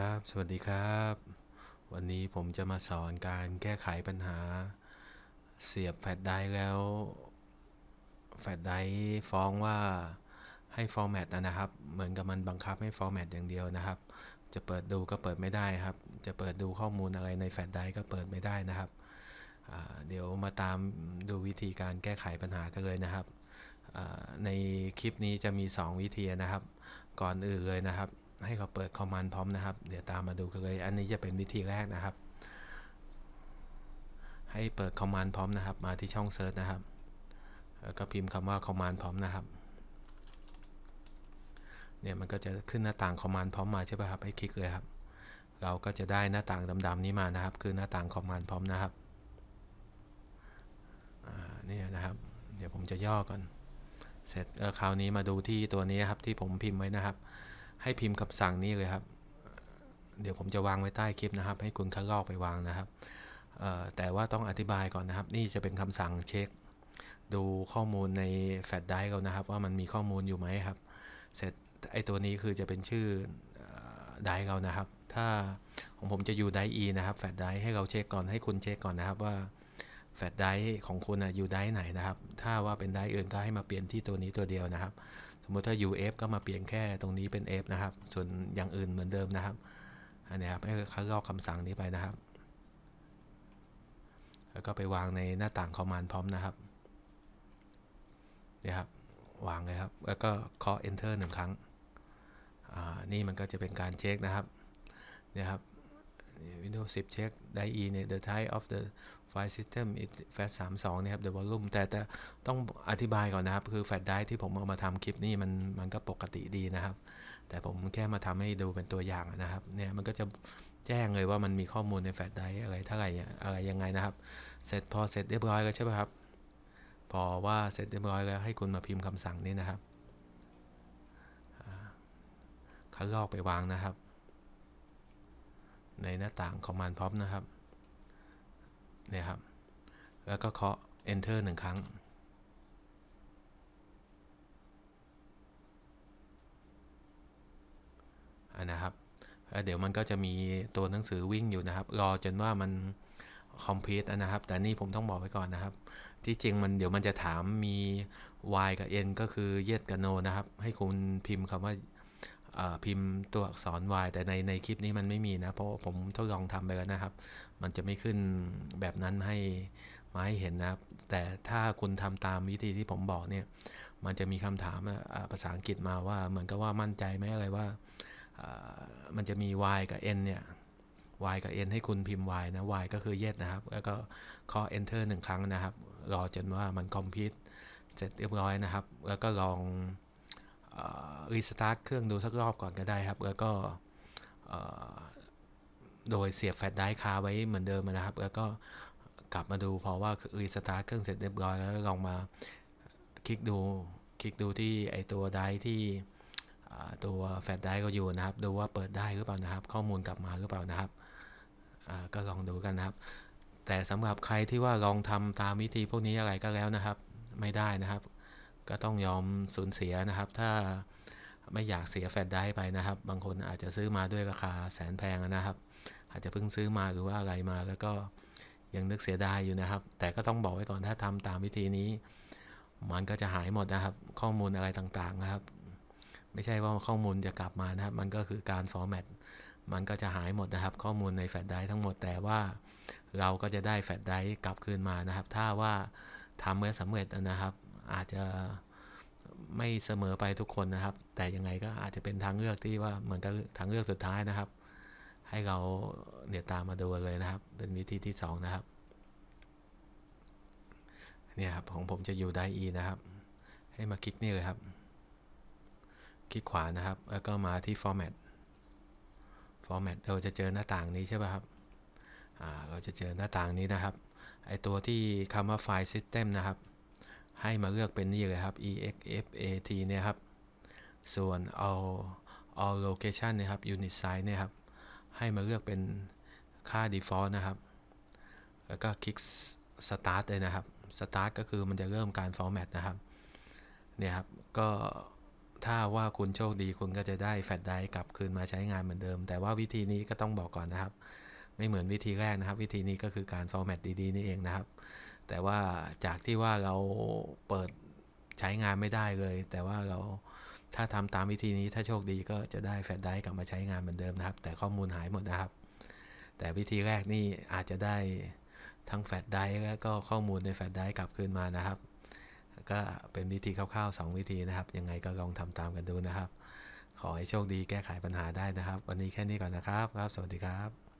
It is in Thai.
ครับ สวัสดีครับ วันนี้ผมจะมาสอนการแก้ไขปัญหาเสียบแฟลชไดร์แล้วแฟลชไดร์ฟ้องว่าให้ฟอร์แมตนะครับ เหมือนกับมันบังคับให้ฟอร์แมตอย่างเดียวนะครับ จะเปิดดูก็เปิดไม่ได้ครับ จะเปิดดูข้อมูลอะไรในแฟลชไดร์ก็เปิดไม่ได้นะครับ เดี๋ยวมาตามดูวิธีการแก้ไขปัญหากันเลยนะครับ ในคลิปนี้จะมี 2 วิธีนะครับ ก่อนอื่นเลยนะครับให้เราเปิดคอมมานด์พร้อมนะครับ เดี๋ยวตามมาดูกันเลย อันนี้จะเป็นวิธีแรกนะครับ ให้เปิดคอมมานด์พร้อมนะครับ มาที่ช่องเซิร์ชนะครับ แล้วก็พิมพ์คำว่าคอมมานด์พร้อมนะครับ เนี่ยมันก็จะขึ้นหน้าต่างคอมมานด์พร้อมมาใช่ไหมครับ ให้คลิกเลยครับ เราก็จะได้หน้าต่างดำๆนี้มานะครับ คือหน้าต่างคอมมานด์พร้อมนะครับเนี่ยนะครับ เดี๋ยวผมจะย่อก่อน เสร็จคราวนี้มาดูที่ตัวนี้ครับที่ผมพิมพ์ไว้นะครับให้พิมพ์คำสั่งนี้เลยครับ เดี๋ยวผมจะวางไว้ใต้คลิปนะครับ ให้คุณคัดลอกไปวางนะครับ แต่ว่าต้องอธิบายก่อนนะครับ นี่จะเป็นคำสั่ง เช็ค ดูข้อมูลในแฟลชไดร์เรานะครับ ว่ามันมีข้อมูลอยู่ไหมครับ เสร็จไอตัวนี้คือจะเป็นชื่อไดร์เรานะครับ ถ้าของผมจะอยู่ไดร์ E นะครับแฟลชไดร์ให้เราเช็คก่อนให้คุณเช็คก่อนนะครับว่าแฟลตไดร์ของคุณนะอยู่ไดร์ไหนนะครับ ถ้าว่าเป็นไดร์อื่นก็ให้มาเปลี่ยนที่ตัวนี้ตัวเดียวนะครับ สมมติถ้า UF ก็มาเปลี่ยนแค่ตรงนี้เป็น F นะครับ ส่วนอย่างอื่นเหมือนเดิมนะครับ อันนี้ครับให้คัดลอกคำสั่งนี้ไปนะครับ แล้วก็ไปวางในหน้าต่างคอมมานด์พร้อมนะครับเนี่ยครับวางเลยครับ แล้วก็เคนเ enter หนึ่งครั้ง อ่า นี่มันก็จะเป็นการเช็คนะครับเนี่ยครับวินโดว์สิบเช็คไดอีเนี่ย the type of the file system is fat 3 2นะครับ the volume แต่แต่ต้องอธิบายก่อนนะครับคือ fat d r i e ที่ผมเอามาทำคลิปนี่มัน มันก็ปกติดีนะครับ แต่ผมแค่มาทำให้ดูเป็นตัวอย่างนะครับ เนี่ยมันก็จะแจ้งเลยว่ามันมีข้อมูลในแฟลชได์อะไรเท่าไหร่อะไรยังไงนะครับ เสร็จพอเสร็จเรียบร้อยแล้วใช่ไหมครับ พอว่าเสร็จเรียบร้อยแล้วให้คุณมาพิมพ์คำสั่งนี้นะครับคัดลอกไปวางนะครับในหน้าต่างของมันพร้อมนะครับ เนี่ยครับ แล้วก็เคาะ enter หนึ่งครั้ง อันนะครับ เดี๋ยวมันก็จะมีตัวหนังสือวิ่งอยู่นะครับ รอจนว่ามัน complete อันะครับ แต่นี่ผมต้องบอกไว้ก่อนนะครับ ที่จริงมันเดี๋ยวมันจะถามมี y กับ n ก็คือเยดกับ no นะครับ ให้คุณพิมพ์คำว่าพิมพ์ตัวอักษร y แต่ใน ในคลิปนี้ มันไม่มีนะ เพราะผมทดลองทำไปแล้วนะครับ มันจะไม่ขึ้นแบบนั้น ให้ มา ให้ เห็นนะครับ แต่ถ้าคุณทำตามวิธีที่ผมบอก เนี่ย มันจะมีคำถามภาษาอังกฤษมาว่า เหมือนกับว่ามั่นใจไหมอะไรว่า มันจะมี y กับ n เนี่ย y กับ n ให้คุณพิมพ์ y นะ y ก็คือย็ดนะครับ แล้วก็ข้อ enter หนึ่งครั้งนะครับ รอจนว่ามันคอมพิวต์เสร็จเรียบร้อยนะครับ แล้วก็ลองรีสตาร์ทเครื่องดูสักรอบก่อนก็ได้ครับ แล้วก็โดยเสียบแฟลชไดร์คาไว้เหมือนเดิมนะครับแล้วก็กลับมาดูเพราะว่ารีสตาร์ทเครื่องเสร็จเรียบร้อยแล้วลองมา คลิกดู คลิกดูที่ไอตัวไดร์ที่ตัวแฟลชไดร์ก็อยู่นะครับ ดูว่าเปิดได้หรือเปล่านะครับ ข้อมูลกลับมาหรือเปล่านะครับก็ลองดูกันนะครับ แต่สำหรับใครที่ว่าลองทำตามวิธีพวกนี้อะไรก็แล้วนะครับ ไม่ได้นะครับก็ต้องยอมสูญเสียนะครับ ถ้าไม่อยากเสียแฟลชไดร์ไปนะครับ บางคนอาจจะซื้อมาด้วยราคาแสนแพงนะครับ อาจจะเพิ่งซื้อมาหรือว่าอะไรมา แล้วก็ยังนึกเสียดายอยู่นะครับ แต่ก็ต้องบอกไว้ก่อน ถ้าทำตามวิธีนี้ มันก็จะหายหมดนะครับ ข้อมูลอะไรต่างๆนะครับ ไม่ใช่ว่าข้อมูลจะกลับมานะครับ มันก็คือการฟอร์แมตมันก็จะหายหมดนะครับ ข้อมูลในแฟลชไดร์ทั้งหมด แต่ว่าเราก็จะได้แฟลชไดร์กลับคืนมานะครับ ถ้าว่าทำเมื่อสำเร็จนะครับอาจจะไม่เสมอไปทุกคนนะครับ แต่ยังไงก็อาจจะเป็น ทาง เลือกที่ว่าเหมือนกับทางเลือกสุดท้ายนะครับ ให้เราเนี่ยตามมาดูเลยนะครับ เป็นวิธีที่ 2 นะครับเนี่ยครับของ ผมจะอยู่ไดอ e นะครับ ให้มาคลิกนี่เลยครับ คลิกขวานะครับ แล้วก็มาที่ format format เราจะเจอหน้าต่างนี้ใช่ป่ะครับเราจะเจอหน้าต่างนี้นะครับไอตัวที่คำว่า file system นะครับให้มาเลือกเป็นนี่เลยครับ exfat เนี่ยครับ ส่วน all all location นะครับ unit size เนี่ยครับ ให้มาเลือกเป็นค่า default นะครับ แล้วก็คลิก start เลยนะครับ start ก็คือมันจะเริ่มการ format นะครับ เนี่ยครับ ก็ถ้าว่าคุณโชคดีคุณก็จะได้แฟลชไดร์กลับคืนมาใช้งานเหมือนเดิม แต่ว่าวิธีนี้ก็ต้องบอกก่อนนะครับไม่เหมือนวิธีแรกนะครับวิธีนี้ก็คือการฟอร์แมตดี ๆนี่เองนะครับ แต่ว่าจากที่ว่าเราเปิดใช้งานไม่ได้เลย แต่ว่าเราถ้าทำตามวิธีนี้ ถ้าโชคดีก็จะได้แฟลชไดร์กลับมาใช้งานเหมือนเดิมนะครับ แต่ข้อมูลหายหมดนะครับ แต่วิธีแรกนี่อาจจะได้ทั้งแฟลชไดร์และก็ข้อมูลในแฟลชไดร์กลับคืนมานะครับก็เป็นวิธีคร่าวๆ 2 วิธีนะครับ ยังไงก็ลองทำตามกันดูนะครับ ขอให้โชคดีแก้ไขปัญหาได้นะครับ วันนี้แค่นี้ก่อนนะครับครับ สวัสดีครับ